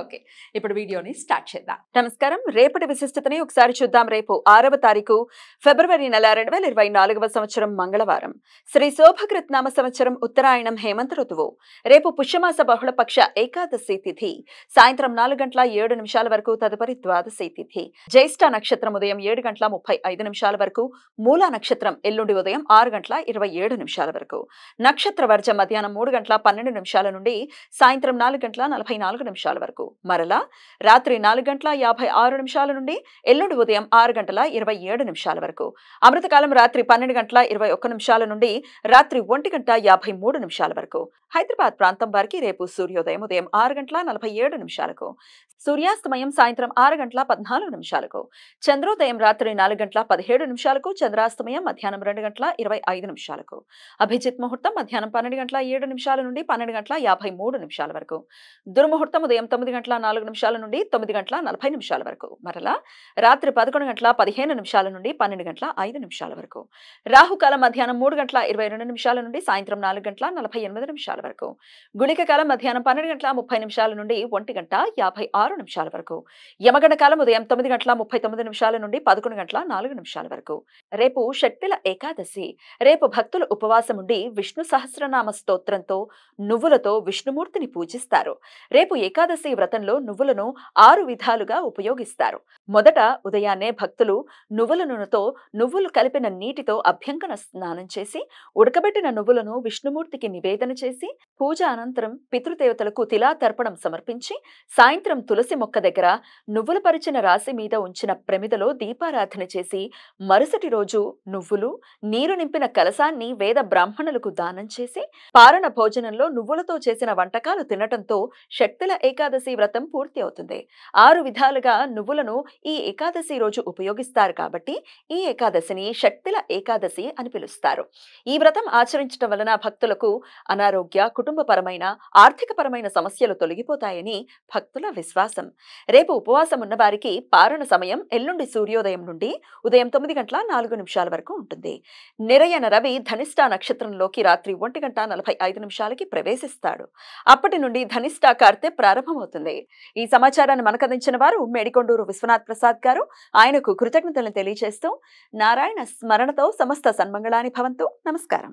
okay ఇప్పుడు వీడియోని start చేద్దాం నమస్కారం రేపటి విశిష్టతని ఒకసారి చూద్దాం రేపు ఆరవ తారీఖు ఫిబ్రవరి నెల రెండు వేల ఇరవై నాలుగవ సంవత్సరం మంగళవారం శ్రీ శోభకృత్నామ సంవత్సరం ఉత్తరాయణం హేమంత ఋతువు రేపు పుష్యమాస బహుళపక్ష ఏకాదశి తిథి సాయంత్రం నాలుగు గంటల ఏడు నిమిషాల వరకు తదుపరి ద్వాదశి తిథి జ్యేష్ఠ నక్షత్రం ఉదయం ఏడు గంటల ముప్పై ఐదు నిమిషాల వరకు మూల నక్షత్రం ఎల్లుండి ఉదయం ఆరు గంటల ఇరవై ఏడు నిమిషాల వరకు నక్షత్ర వర్జ మధ్యాహ్నం మూడు గంటల పన్నెండు నిమిషాల నుండి సాయంత్రం నాలుగు గంటల నలభై నాలుగు నిమిషాల వరకు వరకు మరలా రాత్రి నాలుగు గంటల యాభై ఆరు నిమిషాల నుండి ఎల్లుండి ఉదయం ఆరు గంటల ఇరవై ఏడు నిమిషాల వరకు అమృతకాలం రాత్రి పన్నెండు గంటల ఇరవై ఒక్క నిమిషాల నుండి రాత్రి ఒంటి గంట యాభై మూడు నిమిషాల వరకు హైదరాబాద్ ప్రాంతం వారికి రేపు సూర్యోదయం ఉదయం ఆరు గంటల నలభై ఏడు నిమిషాలకు సూర్యాస్తమయం సాయంత్రం ఆరు గంటల పద్నాలుగు నిమిషాలకు చంద్రోదయం రాత్రి నాలుగు గంటల పదిహేడు నిమిషాలకు చంద్రాస్తమయం మధ్యాహ్నం రెండు గంటల ఇరవై ఐదు నిమిషాలకు అభిజిత్ ముహూర్తం మధ్యాహ్నం పన్నెండు గంటల ఏడు నిమిషాల నుండి పన్నెండు గంటల యాభై మూడు నిమిషాల వరకు దుర్ముహూర్తం ఉదయం తొమ్మిది తొమ్మిది గంటల నాలుగు నిమిషాల నుండి తొమ్మిది గంటల నలభై నిమిషాల వరకు మరలా రాత్రి పదకొండు గంటల పదిహేను నిమిషాల నుండి పన్నెండు గంటల ఐదు నిమిషాల వరకు రాహుకాలం మధ్యాహ్నం మూడు గంటల ఇరవై రెండు నిమిషాల నుండి సాయంత్రం నాలుగు గంటల నలభై ఎనిమిది నిమిషాల వరకు గుళిక కాలం మధ్యాహ్నం పన్నెండు గంటల ముప్పై నిమిషాల నుండి ఒంటి గంట యాభై ఆరు నిమిషాల వరకు యమగండ కాలం ఉదయం తొమ్మిది గంటల ముప్పై తొమ్మిది నిమిషాల నుండి పదకొండు గంటల నాలుగు నిమిషాల వరకు రేపు శక్తిల ఏకాదశి రేపు భక్తులు ఉపవాసం ఉండి విష్ణు సహస్రనామ స్తోత్రంతో నువ్వులతో విష్ణుమూర్తిని పూజిస్తారు రేపు ఏకాదశి వ్రతంలో నువ్వులను ఆరు విధాలుగా ఉపయోగిస్తారు మొదట ఉదయాన్నే భక్తులు నువ్వుల నూనెతో నువ్వులు కలిపిన నీటితో అభ్యంకన స్నానం చేసి ఉడకబెట్టిన నువ్వులను విష్ణుమూర్తికి నివేదన చేసి పూజ అనంతరం పితృదేవతలకు తిలాతర్పణం సమర్పించి సాయంత్రం తులసి మొక్క దగ్గర నువ్వుల పరిచిన రాశి మీద ఉంచిన ప్రమిదలో దీపారాధన చేసి మరుసటి రోజు నువ్వులు నీరు నింపిన కలసాన్ని వేద బ్రాహ్మణులకు దానం చేసి పారణ భోజనంలో నువ్వులతో చేసిన వంటకాలు తినటంతో శక్తుల ఏకాదశి ఏకాదశి వ్రతం పూర్తి అవుతుంది ఆరు విధాలుగా నువ్వులను ఈ ఏకాదశి రోజు ఉపయోగిస్తారు కాబట్టి ఈ ఏకాదశిని శక్తుల ఏకాదశి అని పిలుస్తారు ఈ వ్రతం ఆచరించడం వలన భక్తులకు అనారోగ్య కుటుంబపరమైన ఆర్థికపరమైన సమస్యలు తొలగిపోతాయని భక్తుల విశ్వాసం రేపు ఉపవాసం ఉన్నవారికి పారణ సమయం ఎల్లుండి సూర్యోదయం నుండి ఉదయం తొమ్మిది గంటల నాలుగు నిమిషాల వరకు ఉంటుంది నిరయన రవి ధనిష్ట నక్షత్రంలోకి రాత్రి ఒంటి గంట నలభై ఐదు నిమిషాలకి ప్రవేశిస్తాడు అప్పటి నుండి ధనిష్ట కార్తె ప్రారంభమవుతుంది తెలుస్తుంది ఈ సమాచారాన్ని మనకు అందించిన వారు మేడికొండూరు విశ్వనాథ్ ప్రసాద్ గారు ఆయనకు కృతజ్ఞతలను తెలియజేస్తూ నారాయణ స్మరణతో సమస్త సన్మంగళాని భవంతు నమస్కారం